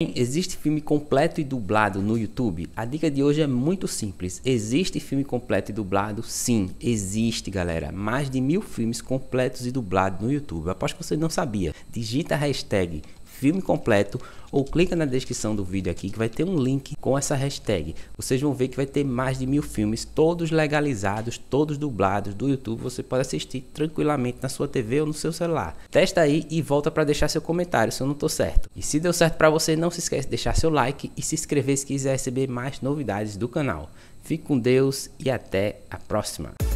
Existe filme completo e dublado no YouTube? A dica de hoje é muito simples. Existe filme completo e dublado? Sim, existe, galera. Mais de mil filmes completos e dublados no YouTube. aposto que você não sabia. Digita a hashtag filme completo ou clica na descrição do vídeo aqui que vai ter um link com essa hashtag. Vocês vão ver que vai ter mais de mil filmes, todos legalizados, todos dublados do YouTube. Você pode assistir tranquilamente na sua TV ou no seu celular. Testa aí e volta para deixar seu comentário se eu não estou certo. E se deu certo para você, não se esquece de deixar seu like e se inscrever se quiser receber mais novidades do canal. Fique com Deus e até a próxima.